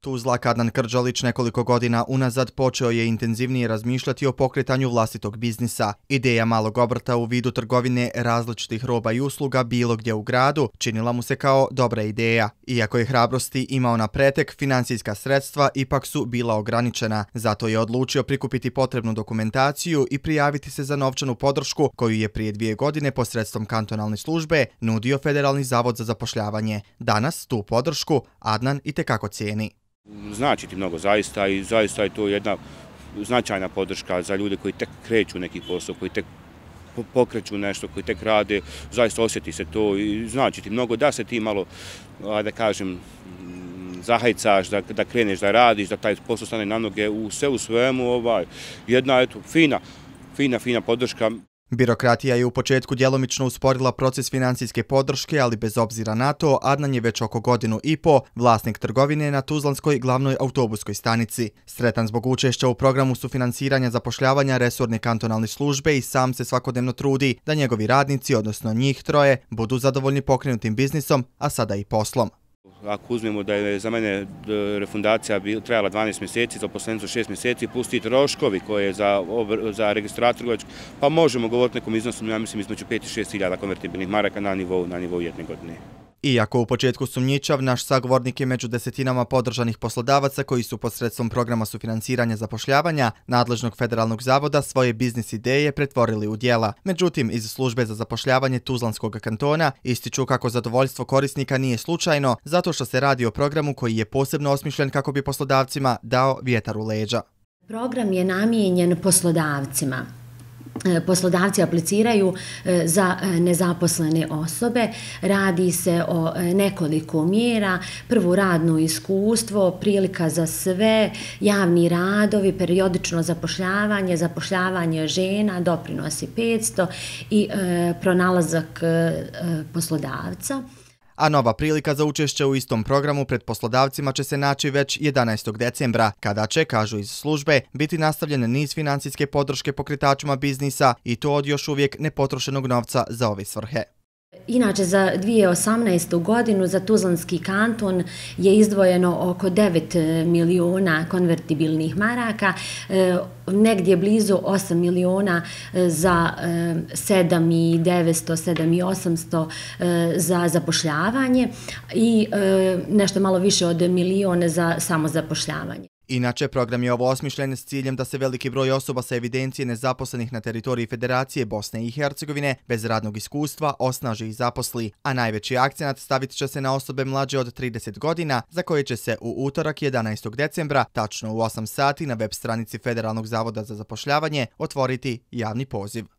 Tuzla Kadan Krđalić nekoliko godina unazad počeo je intenzivnije razmišljati o pokretanju vlastitog biznisa. Ideja malog obrta u vidu trgovine različitih roba i usluga bilo gdje u gradu činila mu se kao dobra ideja. Iako je hrabrosti imao na pretek, financijska sredstva ipak su bila ograničena. Zato je odlučio prikupiti potrebnu dokumentaciju i prijaviti se za novčanu podršku koju je prije dvije godine posredstvom kantonalne službe nudio Federalni zavod za zapošljavanje. Danas tu podršku Adnan i tekako cijeni. Znači ti mnogo zaista i zaista je to jedna značajna podrška za ljude koji tek kreću u neki posao, koji tek pokreću nešto, koji tek rade, zaista osjeti se to i znači ti mnogo da se ti malo, da kažem, mm, zahajcaš, da, da kreneš, da radiš, da taj posao stane na noge, u sve u svemu, ovaj, jedna, eto, fina, fina, fina podrška. Birokratija je u početku djelomično usporila proces financijske podrške, ali bez obzira na to, Adnan je već oko godinu i po vlasnik trgovine na Tuzlanskoj glavnoj autobuskoj stanici. Sretan zbog učešća u programu su financiranja zapošljavanja resurne kantonalne službe i sam se svakodnevno trudi da njegovi radnici, odnosno njih troje, budu zadovoljni pokrenutim biznisom, a sada i poslom ako uzmemo da je za mene refundacija trajala 12 mjeseci, za oposlenicu 6 mjeseci, plus ti troškovi koje je za registrator trgovačka, pa možemo govoriti nekom iznosom, ja mislim, između 5 i 6.000 konvertibilnih maraka na nivou jedne godine. Iako u početku sumnjičav, naš sagovornik je među desetinama podržanih poslodavaca koji su pod sredstvom programa sufinansiranja zapošljavanja nadležnog federalnog zavoda svoje biznis ideje pretvorili u dijela. Međutim, iz službe za zapošljavanje Tuzlanskog kantona ističu kako zadovoljstvo korisnika nije slučajno zato što se radi o programu koji je posebno osmišljen kako bi poslodavcima dao vjetar u leđa. Program je namijenjen poslodavcima. E, poslodavci apliciraju e, za e, nezaposlene osobe. Radi se o nekoliko mjera. Prvo radno iskustvo, prilika za sve, javni radovi, periodično zapošljavanje, zapošljavanje žena, doprinosi 500 i pronalazak poslodavca a nova prilika za učešće u istom programu pred poslodavcima će se naći već 11. decembra, kada će, kažu iz službe, biti nastavljen niz financijske podrške pokretačima biznisa i to od još uvijek nepotrošenog novca za ove svrhe. Inače, za 2018. godinu za Tuzlanski kanton je izdvojeno oko 9 e, miliona konvertibilnih maraka, e, negdje blizu 8 miliona e, za 7 i 900, 7 800 za zapošljavanje i nešto malo više od miliona za samozapošljavanje. Inače, program je ovo osmišljen s ciljem da se veliki broj osoba sa evidencije nezaposlenih na teritoriji Federacije Bosne i Hercegovine bez radnog iskustva osnaži i zaposli, a najveći akcenat stavit će se na osobe mlađe od 30 godina, za koje će se u utorak 11. decembra, tačno u 8 sati na web stranici Federalnog zavoda za zapošljavanje, otvoriti javni poziv.